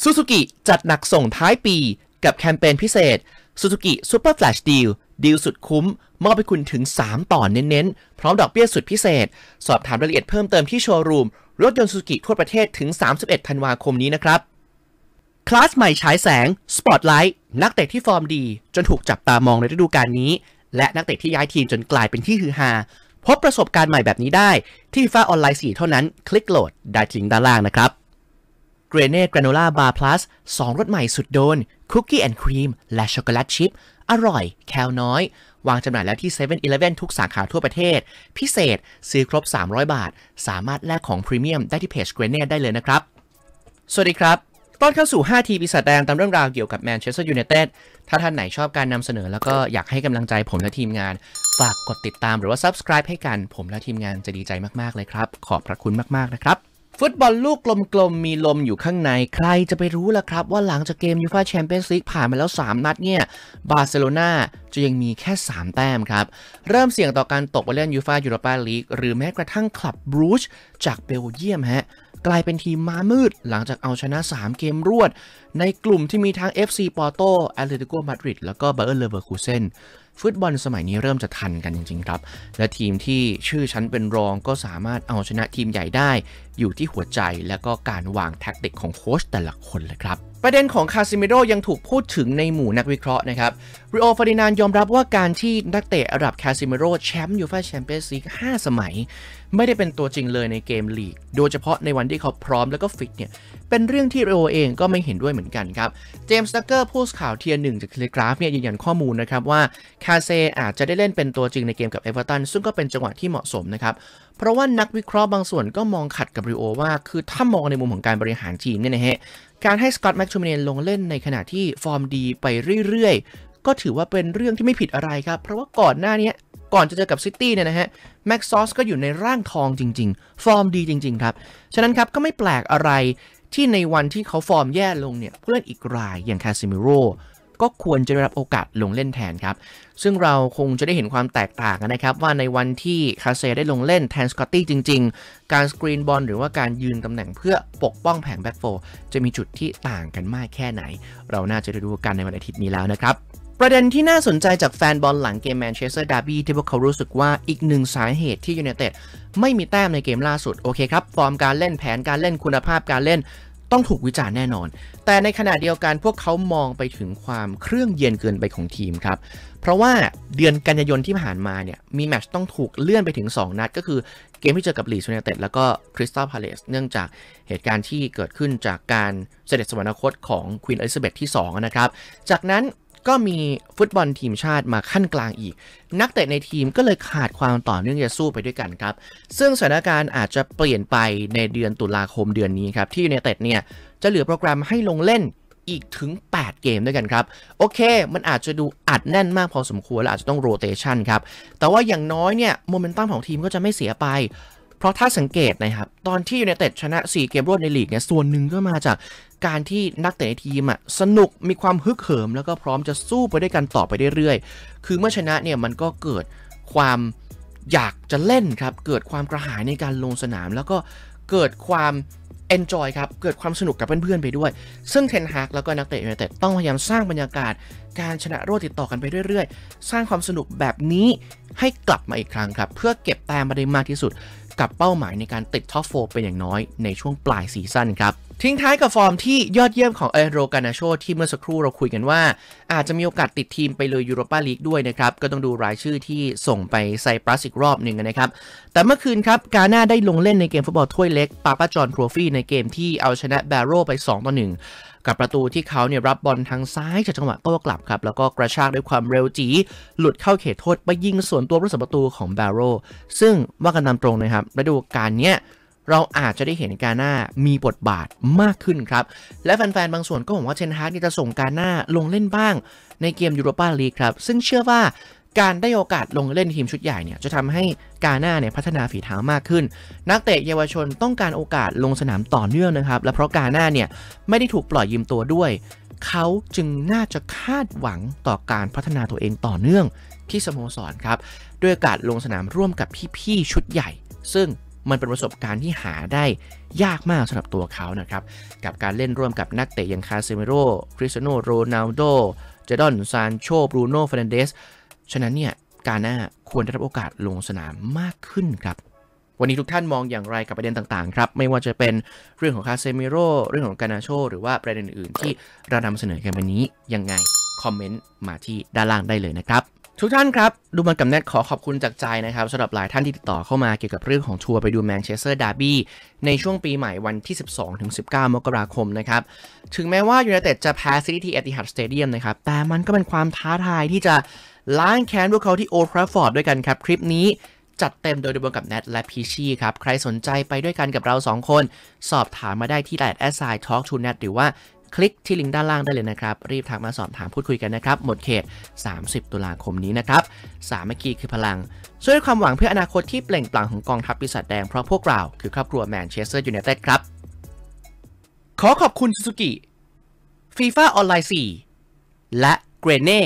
ซูซูกิจัดหนักส่งท้ายปี กับแคมเปญพิเศษซูซูกิซูเปอร์แฟลชดีลดีลสุดคุ้ม มอบให้คุณถึง 3 ต่อเน้นๆ พร้อมดอกเบี้ยสุดพิเศษ สอบถามรายละเอียดเพิ่มเติมที่โชว์รูมรถยนต์ซูซูกิทั่วประเทศ ถึง 31 ธันวาคมนี้นะครับ คลาสใหม่ฉายแสงสปอตไลท์นักเตะที่ฟอร์มดีจนถูกจับตามองในฤดูกาลนี้ และนักเตะที่ย้ายทีมจนกลายเป็นที่ฮือฮาพบประสบการณ์ใหม่แบบนี้ได้ ที่ฟ้าออนไลน์ 4 เท่านั้นคลิกโหลดได้ถิงด้านล่างนะครับเกรเน่กราโนล่าบาร์พลัสสองรสใหม่สุดโดนคุกกี้แอนด์ครีมและช็อกโกแลตชิพอร่อยแคลน้อย วางจำหน่ายแล้วที่7 e เ e ่ e อทุกสาขาทั่วประเทศ พิเศษ ซื้อครบ 300 บาท สามารถแลกของพรีเมียมได้ที่เพจเกรเน่ได้เลยนะครับ สวัสดีครับต้อนเข้าสู่ 5 ที ปีศาจแดงตามเรื่องราวเกี่ยวกับแมนเชสเตอร์ยูไนเต็ด ถ้าท่านไหนชอบการนำเสนอ แล้วก็อยากให้กำลังใจผมและทีมงานฝากกดติดตามหรือว่า subscribe ให้กันผมและทีมงานจะดีใจมาก ๆ เลยครับขอบพระคุณมาก ๆ นะครับฟุตบอลลูกกลมๆมีลมอยู่ข้างใน ใครจะไปรู้ล่ะครับ ว่าหลังจากเกมยูฟ่าแชมเปี้ยนส์ลีกผ่านมาแล้ว 3 นัดเนี่ยบาร์เซโลนาจะยังมีแค่ 3 แต้มครับ เริ่มเสี่ยงต่อการตกไปเล่นยูฟ่ายูโรปาลีกหรือแม้กระทั่งคลับบรูชจากเบลเยียมฮะกลายเป็นทีมม้ามืด หลังจากเอาชนะ 3 เกมรวด ในกลุ่มที่มีทั้ง FC Porto a t เลติโกมาดริดแล้วก็บอร์เลเวอร์คูเซนฟุตบอลสมัยนี้เริ่มจะทันกันจริงๆ ครับ และทีมที่ชื่อชั้นเป็นรองก็สามารถเอาชนะทีมใหญ่ได้ อยู่ที่หัวใจและก็การวางแท็กติกของโค้ชแต่ละคนเลยครับประเด็นของคาซิเมโรยังถูกพูดถึงในหมู่นักวิเคราะห์นะครับริโอฟอดินานยอมรับว่าการที่นักเตะอาดับคาซิเมโรแชมป์ยูฟ่าแชมเปี้ยนส์ลีก5สมัย ไม่ได้เป็นตัวจริงเลยในเกมลีก โดยเฉพาะในวันที่เขาพร้อมแล้วก็ฟิตเนี่ย เป็นเรื่องที่ริโอเองก็ไม่เห็นด้วยเหมือนกันครับ เจมส์นักเกอร์ผู้สข่าวเทียร์หนึ่งจากเทเลกราฟเนี่ยยืนยันข้อมูลนะครับว่าคาเซอาจจะได้เล่นเป็นตัวจริงในเกมกับเอเวอร์ตันซึ่งก็เป็นจังหวะที่เหมาะสมนะครับเพราะว่านักวิเคราะห์บางส่วนก็มองขัดกับริโอ ว่าคือถ้ามองในมุมของการบริหารทีมเนี่ยนะฮะการให้สกอตแม็กชูเมนลงเล่นในขณะที่ ฟอร์มดีไปเรื่อย ๆ ก็ถือว่าเป็นเรื่องที่ไม่ผิดอะไรครับ เพราะว่าก่อนหน้านี้ก่อนจะเจอกับซิตี้เนี่ยนะฮะแม็กซอสก็อยู่ในร่างทองจริง ๆ ฟอร์มดีจริง ๆ ครับ ฉะนั้นครับ ก็ไม่แปลกอะไรที่ในวันที่เขาฟอร์มแย่ลงเนี่ยผู้เล่นอีกรายอย่างคาซิมิโรก็ควรจะได้รับโอกาสลงเล่นแทนครับ ซึ่งเราคงจะได้เห็นความแตกต่างนะครับ ว่าในวันที่คาเซได้ลงเล่นแทนสกอตตี้จริง ๆ การสกรีนบอลหรือว่าการยืนตำแหน่งเพื่อปกป้องแผงแบ็กโฟจะมีจุดที่ต่างกันมากแค่ไหน เราน่าจะได้ดูกันในวันอาทิตย์นี้แล้วนะครับ ประเด็นที่น่าสนใจจากแฟนบอลหลังเกมแมนเชสเตอร์ดาร์บี้ที่พวกเขารู้สึกว่าอีกหนึ่งสาเหตุที่ยูเนเต็ดไม่มีแต้มในเกมล่าสุดโอเคครับฟอร์มการเล่นแผนการเล่นคุณภาพการเล่นต้องถูกวิจารณ์แน่นอน แต่ในขณะเดียวกันพวกเขามองไปถึงความเครื่องเย็นเกินไปของทีมครับ เพราะว่าเดือนกันยายนที่ผ่านมาเนี่ยมีแมตช์ต้องถูกเลื่อนไปถึง 2 นัดก็คือเกมที่เจอกับลีสยูนเต็ดแล้วก็คริสตัลพาเลสเนื่องจากเหตุการณ์ที่เกิดขึ้นจากการเสด็จสวรรคตของควีนอลิซาเบธที่2นะครับ จากนั้นก็มีฟุตบอลทีมชาติมาขั้นกลางอีก นักเตะในทีมก็เลยขาดความต่อเนื่องจะสู้ไปด้วยกันครับ ซึ่งสถานการณ์อาจจะเปลี่ยนไปในเดือนตุลาคมเดือนนี้ครับ ที่ยูเนเต็ดเนี่ย จะเหลือโปรแกรมให้ลงเล่นอีกถึง 8 เกมด้วยกันครับ โอเคมันอาจจะดูอัดแน่นมากพอสมควรและอาจจะต้องโรเตชันครับ แต่ว่าอย่างน้อยเนี่ยโมเมนตัมของทีมก็จะไม่เสียไปเพราะถ้าสังเกตนะครับ ตอนที่ยูไนเต็ดชนะ 4 เกมรวดในลีกเนี่ยส่วนหนึ่งก็มาจากการที่นักเตะในทีมอ่ะสนุกมีความฮึกเหิมแล้วก็พร้อมจะสู้ไปด้วยกันต่อไปเรื่อยๆ คือเมื่อชนะเนี่ยมันก็เกิดความอยากจะเล่นครับ เกิดความกระหายในการลงสนาม แล้วก็เกิดความเอนจอยครับ เกิดความสนุกกับเพื่อนๆไปด้วย ซึ่งเทนฮากแล้วก็นักเตะยูไนเต็ดต้องพยายามสร้างบรรยากาศ การชนะรวดติดต่อกันไปเรื่อยๆ สร้างความสนุกแบบนี้ให้กลับมาอีกครั้งครับเพื่อเก็บแต้มมาได้มากที่สุดกับเป้าหมายในการติดท็อปโฟเป็นอย่างน้อยในช่วงปลายซีซั่นครับทิ้งท้ายกับฟอร์มที่ยอดเยี่ยมของเอโรกานาโชที่เมื่อสักครู่เราคุยกันว่าอาจจะมีโอกาสติดทีมไปเลยยูโรปาลีกด้วยนะครับ ก็ต้องดูรายชื่อที่ส่งไปไซปรัสอีกรอบหนึ่งนะครับ แต่เมื่อคืนครับ กาน่าได้ลงเล่นในเกมฟุตบอลถ้วยเล็กปาปาจอนโทรฟี่ ในเกมที่เอาชนะแบโรไป2ต่อ1กับประตูที่เขาเนี่ยรับบอลทางซ้ายจากจังหวะโต้กลับครับ แล้วก็กระชากด้วยความเร็วจีหลุดเข้าเขตโทษไปยิงสวนตัวรัศสาประตูของแบโรซึ่งว่ากันตามตรงนะครับฤดูกาลเนี้ยเราอาจจะได้เห็นกาหน้ามีบทบาทมากขึ้นครับ และแฟนๆบางส่วนก็หวังว่าเชนฮาร์ดจะส่งกาหน้าลงเล่นบ้างในเกมยูโรปาลีกครับ ซึ่งเชื่อว่าการได้โอกาสลงเล่นทีมชุดใหญ่เนี่ยจะทำให้กาหน้าเนี่ยพัฒนาฝีเท้ามากขึ้น นักเตะเยาวชนต้องการโอกาสลงสนามต่อเนื่องนะครับ และเพราะกาหน้าเนี่ยไม่ได้ถูกปล่อยยืมตัวด้วยเขาจึงน่าจะคาดหวังต่อการพัฒนาตัวเองต่อเนื่องที่สโมสรครับด้วยการลงสนามร่วมกับพี่ๆชุดใหญ่ ซึ่งมันเป็นประสบการณ์ที่หาได้ยากมากสำหรับตัวเขานะครับ กับการเล่นร่วมกับนักเตะอย่างคาเซมิโร่คริสโนโรนัลโดเจดอนซานโชบรูโน่เฟรนเดสฉะนั้นเนี่ย กาหน้าควรได้รับโอกาสลงสนามมากขึ้นครับ วันนี้ทุกท่านมองอย่างไรกับประเด็นต่าง ๆ ครับ ไม่ว่าจะเป็นเรื่องของคาเซมิโร่เรื่องของกานาโชหรือว่าประเด็นอื่นๆ ที่เรานำเสนอกันวันนี้ยังไงคอมเมนต์มาที่ด้านล่างได้เลยนะครับทุกท่านครับ ดูมันกับแนทขอขอบคุณจากใจนะครับสำหรับหลายท่านที่ติดต่อเข้ามาเกี่ยวกับเรื่องของทัวร์ไปดูแมนเชสเตอร์ดาร์บี้ในช่วงปีใหม่วันที่ 12-19 มกราคมนะครับ ถึงแม้ว่ายูไนเต็ดจะแพ้ซิตี้ที่เอติฮัดสเตเดียมนะครับ แต่มันก็เป็นความท้าทายที่จะล้างแค้นพวกเขาที่โอทราฟอร์ดด้วยกันครับ คลิปนี้จัดเต็มโดยดูบนกับแนทและพีชี่ครับใครสนใจไปด้วยกันกับเรา 2 คนสอบถามมาได้ที่ไลน์แอสไซทอล์กชูแนทหรือว่าคลิกที่ลิงก์ด้านล่างได้เลยนะครับ รีบทักมาสอบถามพูดคุยกันนะครับ หมดเขต 30 ตุลาคมนี้นะครับสามัคคีคือพลังช่วยความหวังเพื่ออนาคตที่เปล่งปลั่งของกองทัพปีศาจแดงเพราะพวกเราคือครอบครัวแมนเชสเตอร์ยูไนเต็ดครับ ขอขอบคุณซูซูกิฟีฟ่าออนไลน์4และเกรเน่